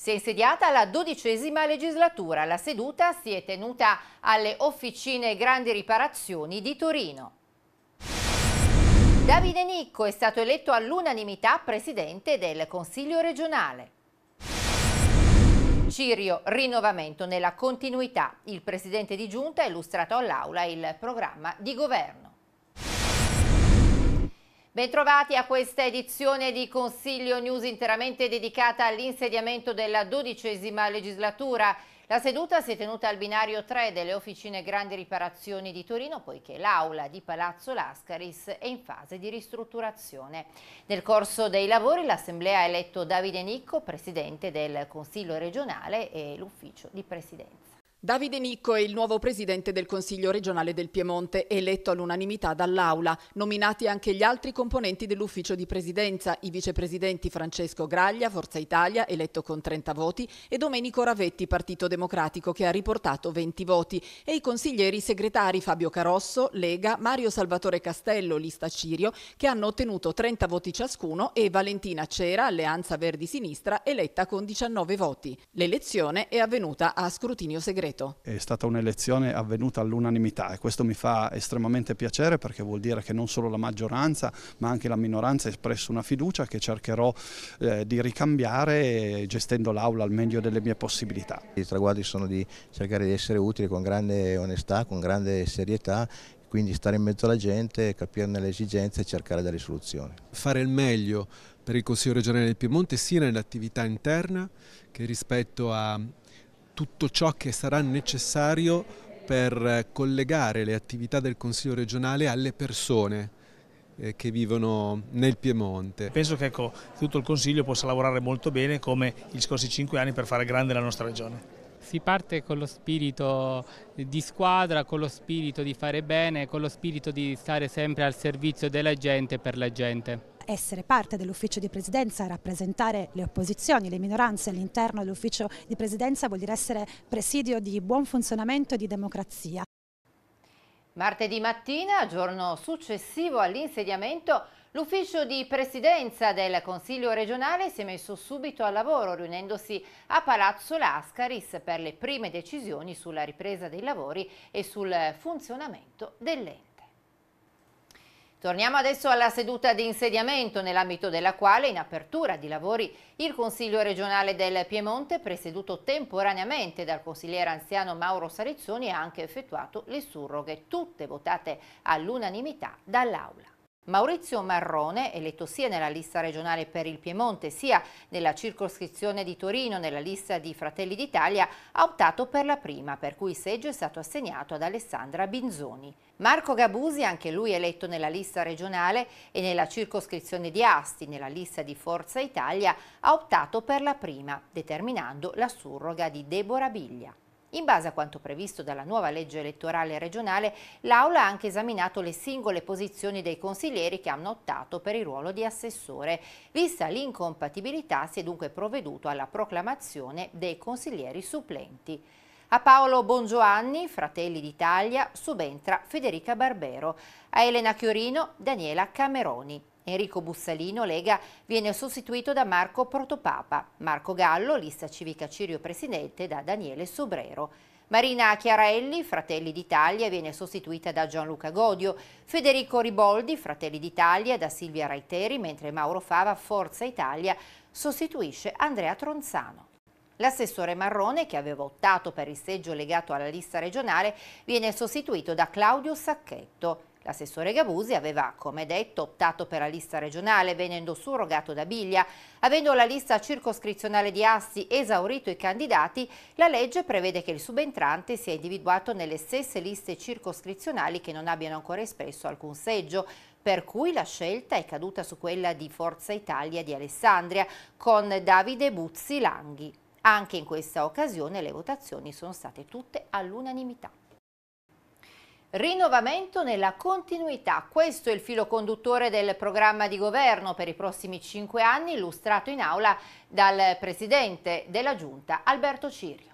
Si è insediata la dodicesima legislatura. La seduta si è tenuta alle Officine Grandi Riparazioni di Torino. Davide Nicco è stato eletto all'unanimità presidente del Consiglio regionale. Cirio, rinnovamento nella continuità. Il presidente di giunta ha illustrato all'Aula il programma di governo. Bentrovati a questa edizione di Consiglio News interamente dedicata all'insediamento della dodicesima legislatura. La seduta si è tenuta al binario 3 delle Officine Grandi Riparazioni di Torino poiché l'aula di Palazzo Lascaris è in fase di ristrutturazione. Nel corso dei lavori l'Assemblea ha eletto Davide Nicco, Presidente del Consiglio regionale e l'Ufficio di Presidenza. Davide Nicco è il nuovo presidente del Consiglio regionale del Piemonte, eletto all'unanimità dall'Aula. Nominati anche gli altri componenti dell'ufficio di presidenza, i vicepresidenti Francesco Graglia, Forza Italia, eletto con 30 voti, e Domenico Ravetti, Partito Democratico, che ha riportato 20 voti, e i consiglieri segretari Fabio Carosso, Lega, Mario Salvatore Castello, lista Cirio, che hanno ottenuto 30 voti ciascuno, e Valentina Cera, Alleanza Verdi Sinistra, eletta con 19 voti. L'elezione è avvenuta a scrutinio segreto concreto. È stata un'elezione avvenuta all'unanimità e questo mi fa estremamente piacere perché vuol dire che non solo la maggioranza ma anche la minoranza ha espresso una fiducia che cercherò eh, di ricambiare eh, gestendo l'aula al meglio delle mie possibilità. I traguardi sono di cercare di essere utile con grande onestà, con grande serietà quindi stare in mezzo alla gente, capirne le esigenze e cercare delle soluzioni. Fare il meglio per il Consiglio regionale del Piemonte sia nell'attività interna che rispetto a, tutto ciò che sarà necessario per eh, collegare le attività del Consiglio regionale alle persone eh, che vivono nel Piemonte. Penso che ecco, tutto il Consiglio possa lavorare molto bene come gli scorsi cinque anni per fare grande la nostra regione. Si parte con lo spirito di squadra, con lo spirito di fare bene, con lo spirito di stare sempre al servizio della gente per la gente essere parte dell'ufficio di presidenza, rappresentare le opposizioni, le minoranze all'interno dell'ufficio di presidenza vuol dire essere presidio di buon funzionamento e di democrazia. Martedì mattina, giorno successivo all'insediamento, l'ufficio di presidenza del Consiglio regionale si è messo subito al lavoro riunendosi a Palazzo Lascaris per le prime decisioni sulla ripresa dei lavori e sul funzionamento dell'ente. Torniamo adesso alla seduta di insediamento, nell'ambito della quale, in apertura di lavori, il Consiglio regionale del Piemonte, presieduto temporaneamente dal consigliere anziano Mauro Sarizzoni, ha anche effettuato le surroghe, tutte votate all'unanimità dall'Aula. Maurizio Marrone, eletto sia nella lista regionale per il Piemonte sia nella circoscrizione di Torino nella lista di Fratelli d'Italia, ha optato per la prima, per cui il seggio è stato assegnato ad Alessandra Binzoni. Marco Gabusi, anche lui eletto nella lista regionale e nella circoscrizione di Asti, nella lista di Forza Italia, ha optato per la prima, determinando la surroga di Deborah Biglia. In base a quanto previsto dalla nuova legge elettorale regionale, l'Aula ha anche esaminato le singole posizioni dei consiglieri che hanno optato per il ruolo di assessore. Vista l'incompatibilità si è dunque provveduto alla proclamazione dei consiglieri supplenti. A Paolo Bongioanni, Fratelli d'Italia, subentra Federica Barbero, a Elena Chiorino, Daniela Cameroni. Enrico Bussalino, Lega, viene sostituito da Marco Protopapa, Marco Gallo, lista civica Cirio Presidente, da Daniele Sobrero. Marina Chiarelli, Fratelli d'Italia, viene sostituita da Gianluca Godio, Federico Riboldi, Fratelli d'Italia, da Silvia Raiteri, mentre Mauro Fava, Forza Italia, sostituisce Andrea Tronzano. L'assessore Marrone, che aveva optato per il seggio legato alla lista regionale, viene sostituito da Claudio Sacchetto. L'assessore Gabusi aveva, come detto, optato per la lista regionale venendo surrogato da Biglia. Avendo la lista circoscrizionale di Assi esaurito i candidati, la legge prevede che il subentrante sia individuato nelle stesse liste circoscrizionali che non abbiano ancora espresso alcun seggio per cui la scelta è caduta su quella di Forza Italia di Alessandria con Davide Buzzi Langhi. Anche in questa occasione le votazioni sono state tutte all'unanimità. Rinnovamento nella continuità, questo è il filo conduttore del programma di governo per i prossimi cinque anni illustrato in aula dal Presidente della Giunta Alberto Cirio.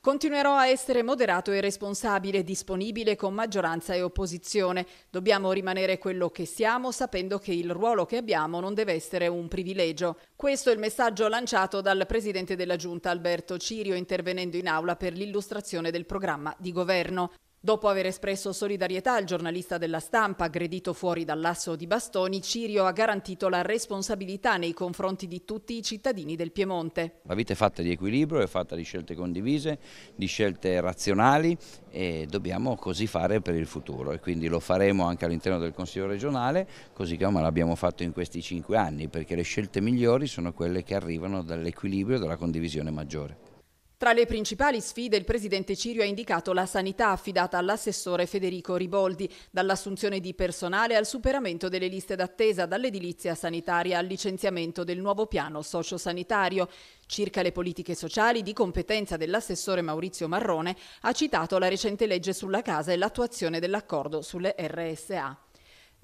Continuerò a essere moderato e responsabile, disponibile con maggioranza e opposizione. Dobbiamo rimanere quello che siamo, sapendo che il ruolo che abbiamo non deve essere un privilegio. Questo è il messaggio lanciato dal Presidente della Giunta Alberto Cirio intervenendo in aula per l'illustrazione del programma di governo. Dopo aver espresso solidarietà al giornalista della stampa aggredito fuori dall'asso di bastoni, Cirio ha garantito la responsabilità nei confronti di tutti i cittadini del Piemonte. La vita è fatta di equilibrio, è fatta di scelte condivise, di scelte razionali e dobbiamo così fare per il futuro e quindi lo faremo anche all'interno del Consiglio regionale, così come l'abbiamo fatto in questi cinque anni, perché le scelte migliori sono quelle che arrivano dall'equilibrio e dalla condivisione maggiore. Tra le principali sfide il presidente Cirio ha indicato la sanità affidata all'assessore Federico Riboldi, dall'assunzione di personale al superamento delle liste d'attesa, dall'edilizia sanitaria al licenziamento del nuovo piano sociosanitario. Circa le politiche sociali, di competenza dell'assessore Maurizio Marrone, ha citato la recente legge sulla casa e l'attuazione dell'accordo sulle RSA.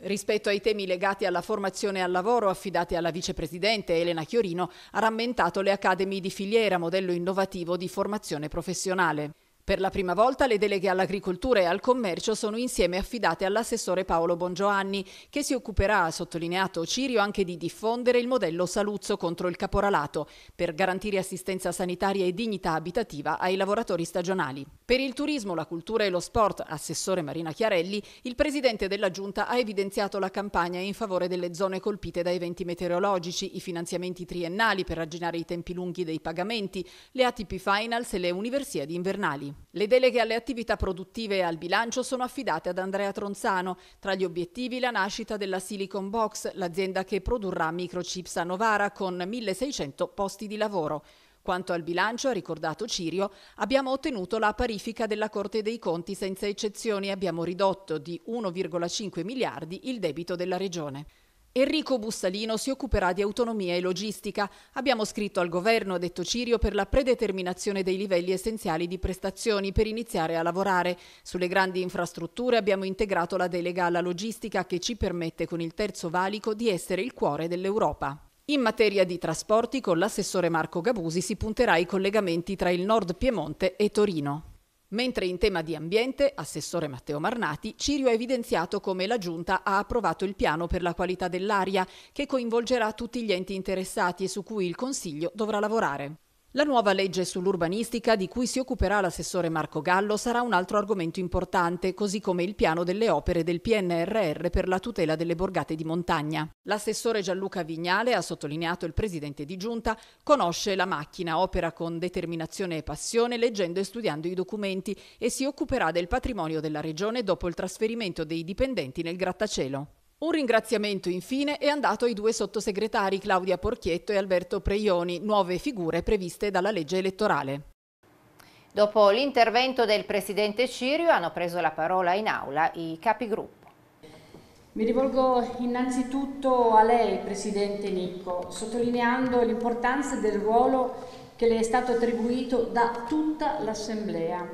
Rispetto ai temi legati alla formazione e al lavoro affidati alla vicepresidente Elena Chiorino, ha rammentato le Academy di filiera, modello innovativo di formazione professionale. Per la prima volta le deleghe all'agricoltura e al commercio sono insieme affidate all'assessore Paolo Bongioanni, che si occuperà, ha sottolineato Cirio, anche di diffondere il modello Saluzzo contro il caporalato, per garantire assistenza sanitaria e dignità abitativa ai lavoratori stagionali. Per il turismo, la cultura e lo sport, assessore Marina Chiarelli, il presidente della Giunta ha evidenziato la campagna in favore delle zone colpite da eventi meteorologici, i finanziamenti triennali per arginare i tempi lunghi dei pagamenti, le ATP Finals e le universiadi invernali. Le deleghe alle attività produttive e al bilancio sono affidate ad Andrea Tronzano. Tra gli obiettivi la nascita della Silicon Box, l'azienda che produrrà microchips a Novara con 1600 posti di lavoro. Quanto al bilancio, ha ricordato Cirio, abbiamo ottenuto la parifica della Corte dei Conti senza eccezioni e abbiamo ridotto di 1,5 miliardi il debito della Regione. Enrico Bussalino si occuperà di autonomia e logistica. Abbiamo scritto al governo, ha detto Cirio, per la predeterminazione dei livelli essenziali di prestazioni per iniziare a lavorare. Sulle grandi infrastrutture abbiamo integrato la delega alla logistica che ci permette con il terzo valico di essere il cuore dell'Europa. In materia di trasporti, con l'assessore Marco Gabusi si punterà i collegamenti tra il Nord Piemonte e Torino. Mentre in tema di ambiente, assessore Matteo Marnati, Cirio ha evidenziato come la Giunta ha approvato il piano per la qualità dell'aria, che coinvolgerà tutti gli enti interessati e su cui il Consiglio dovrà lavorare. La nuova legge sull'urbanistica di cui si occuperà l'assessore Marco Gallo sarà un altro argomento importante, così come il piano delle opere del PNRR per la tutela delle borgate di montagna. L'assessore Gianluca Vignale, ha sottolineato il presidente di giunta, conosce la macchina, opera con determinazione e passione, leggendo e studiando i documenti e si occuperà del patrimonio della regione dopo il trasferimento dei dipendenti nel grattacielo. Un ringraziamento infine è andato ai due sottosegretari Claudia Porchietto e Alberto Preioni, nuove figure previste dalla legge elettorale. Dopo l'intervento del presidente Cirio hanno preso la parola in aula i capigruppo. Mi rivolgo innanzitutto a lei, Presidente Nicco, sottolineando l'importanza del ruolo che le è stato attribuito da tutta l'Assemblea,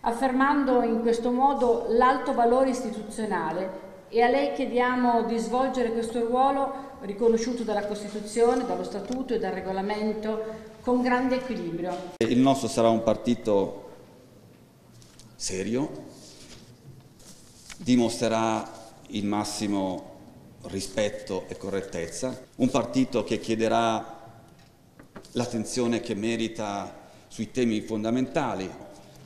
affermando in questo modo l'alto valore istituzionale e a lei chiediamo di svolgere questo ruolo riconosciuto dalla Costituzione, dallo Statuto e dal Regolamento con grande equilibrio. Il nostro sarà un partito serio, dimostrerà il massimo rispetto e correttezza, un partito che chiederà l'attenzione che merita sui temi fondamentali,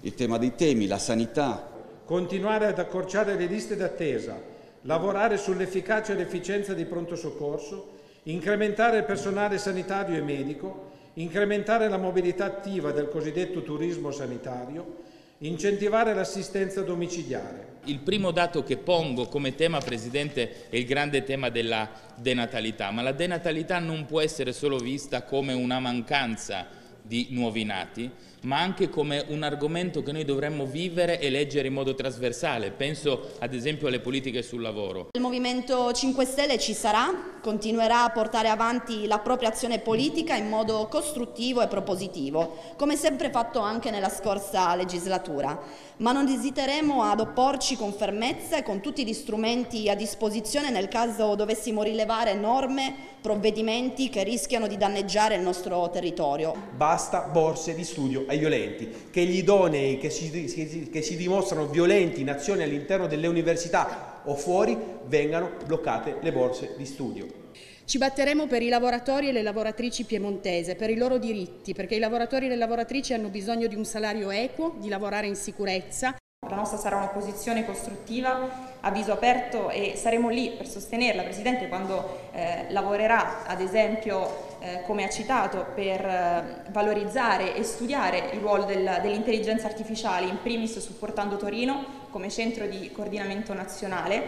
il tema dei temi, la sanità. Continuare ad accorciare le liste d'attesa, lavorare sull'efficacia e l'efficienza di pronto soccorso, incrementare il personale sanitario e medico, incrementare la mobilità attiva del cosiddetto turismo sanitario, incentivare l'assistenza domiciliare. Il primo dato che pongo come tema, Presidente, è il grande tema della denatalità, ma la denatalità non può essere solo vista come una mancanza di nuovi nati, ma anche come un argomento che noi dovremmo vivere e leggere in modo trasversale. Penso ad esempio alle politiche sul lavoro. Il Movimento 5 Stelle ci sarà continuerà a portare avanti la propria azione politica in modo costruttivo e propositivo, come sempre fatto anche nella scorsa legislatura, ma non esiteremo ad opporci con fermezza e con tutti gli strumenti a disposizione nel caso dovessimo rilevare norme, provvedimenti che rischiano di danneggiare il nostro territorio. Basta borse di studio ai violenti, che gli idonei che si, che si dimostrano violenti in azione all'interno delle università o fuori vengano bloccate le borse di studio. Ci batteremo per i lavoratori e le lavoratrici piemontese, per i loro diritti, perché i lavoratori e le lavoratrici hanno bisogno di un salario equo, di lavorare in sicurezza la nostra sarà un'opposizione costruttiva a viso aperto e saremo lì per sostenerla, Presidente, quando eh, lavorerà ad esempio, eh, come ha citato, per eh, valorizzare e studiare il ruolo del, dell'intelligenza artificiale, in primis supportando Torino come centro di coordinamento nazionale